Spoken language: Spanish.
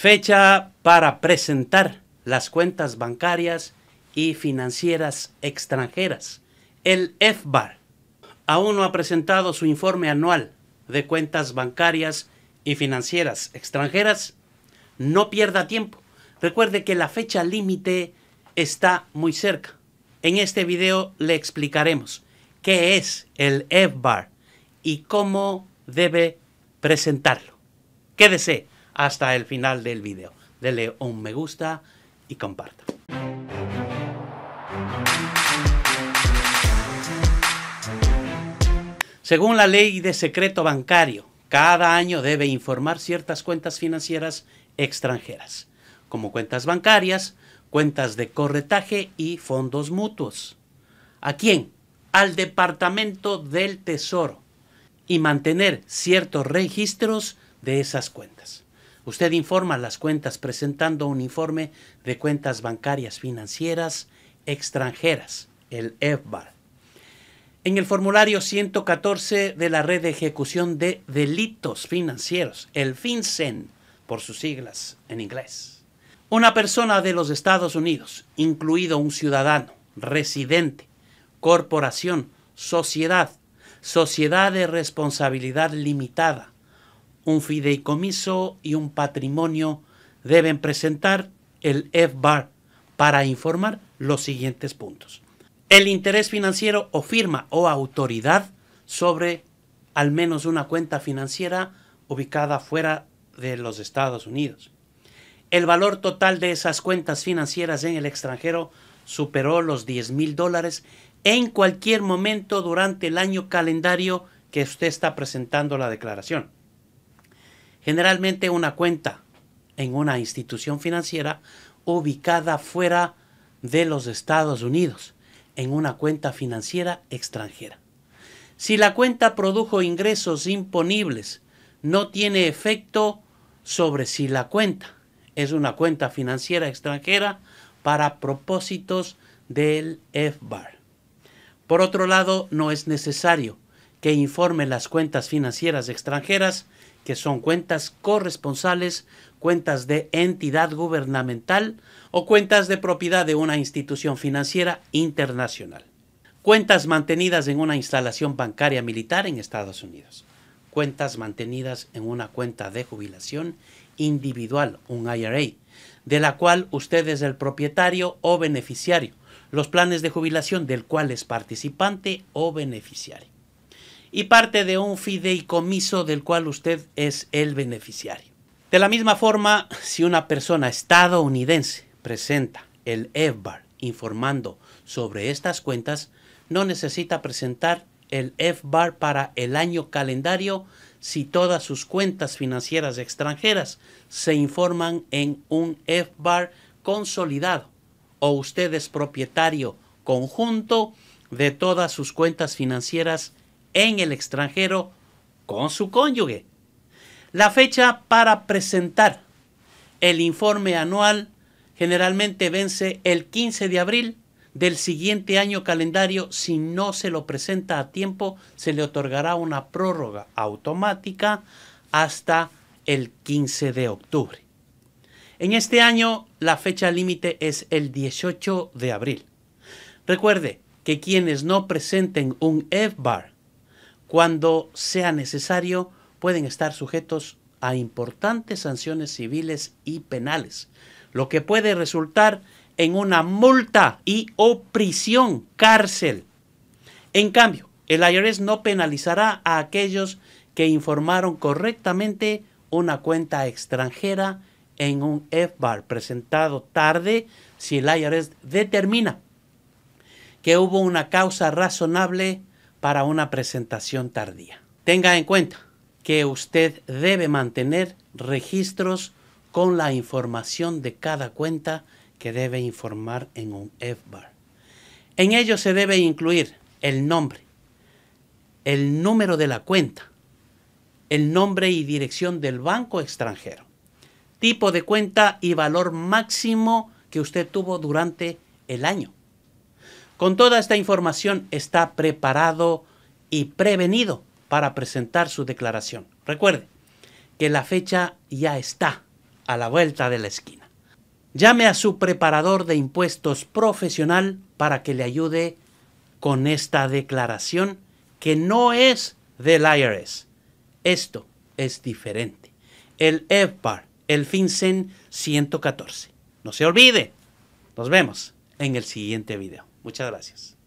Fecha para presentar las cuentas bancarias y financieras extranjeras. El FBAR aún no ha presentado su informe anual de cuentas bancarias y financieras extranjeras. No pierda tiempo. Recuerde que la fecha límite está muy cerca. En este video le explicaremos qué es el FBAR y cómo debe presentarlo. Quédese hasta el final del video. Dele un me gusta y comparta. Según la ley de secreto bancario, cada año debe informar ciertas cuentas financieras extranjeras, como cuentas bancarias, cuentas de corretaje y fondos mutuos. ¿A quién? Al Departamento del Tesoro y mantener ciertos registros de esas cuentas. Usted informa las cuentas presentando un informe de cuentas bancarias financieras extranjeras, el EFBAR. En el formulario 114 de la Red de Ejecución de Delitos Financieros, el FinCEN, por sus siglas en inglés. Una persona de los Estados Unidos, incluido un ciudadano, residente, corporación, sociedad, sociedad de responsabilidad limitada, un fideicomiso y un patrimonio deben presentar el FBAR para informar los siguientes puntos. El interés financiero o firma o autoridad sobre al menos una cuenta financiera ubicada fuera de los Estados Unidos. El valor total de esas cuentas financieras en el extranjero superó los 10 mil dólares en cualquier momento durante el año calendario que usted está presentando la declaración generalmente una cuenta en una institución financiera ubicada fuera de los Estados Unidos, en una cuenta financiera extranjera. Si la cuenta produjo ingresos imponibles, no tiene efecto sobre si la cuenta es una cuenta financiera extranjera para propósitos del FBAR. Por otro lado, no es necesario que informe las cuentas financieras extranjeras que son cuentas corresponsales, cuentas de entidad gubernamental o cuentas de propiedad de una institución financiera internacional. Cuentas mantenidas en una instalación bancaria militar en Estados Unidos. Cuentas mantenidas en una cuenta de jubilación individual, un IRA, de la cual usted es el propietario o beneficiario, los planes de jubilación del cual es participante o beneficiario y parte de un fideicomiso del cual usted es el beneficiario. De la misma forma, si una persona estadounidense presenta el FBAR informando sobre estas cuentas, no necesita presentar el FBAR para el año calendario si todas sus cuentas financieras extranjeras se informan en un FBAR consolidado o usted es propietario conjunto de todas sus cuentas financieras en el extranjero con su cónyuge. La fecha para presentar el informe anual generalmente vence el 15 de abril del siguiente año calendario. Si no se lo presenta a tiempo, se le otorgará una prórroga automática hasta el 15 de octubre. En este año la fecha límite es el 18 de abril. Recuerde que quienes no presenten un bar cuando sea necesario, pueden estar sujetos a importantes sanciones civiles y penales, lo que puede resultar en una multa y o prisión, cárcel. En cambio, el IRS no penalizará a aquellos que informaron correctamente una cuenta extranjera en un FBAR presentado tarde si el IRS determina que hubo una causa razonable para una presentación tardía. Tenga en cuenta que usted debe mantener registros con la información de cada cuenta que debe informar en un FBAR. En ello se debe incluir el nombre, el número de la cuenta, el nombre y dirección del banco extranjero, tipo de cuenta y valor máximo que usted tuvo durante el año. Con toda esta información está preparado y prevenido para presentar su declaración. Recuerde que la fecha ya está a la vuelta de la esquina. Llame a su preparador de impuestos profesional para que le ayude con esta declaración que no es del IRS. Esto es diferente. El EFPAR, el FinCEN 114. No se olvide. Nos vemos en el siguiente video. Muchas gracias.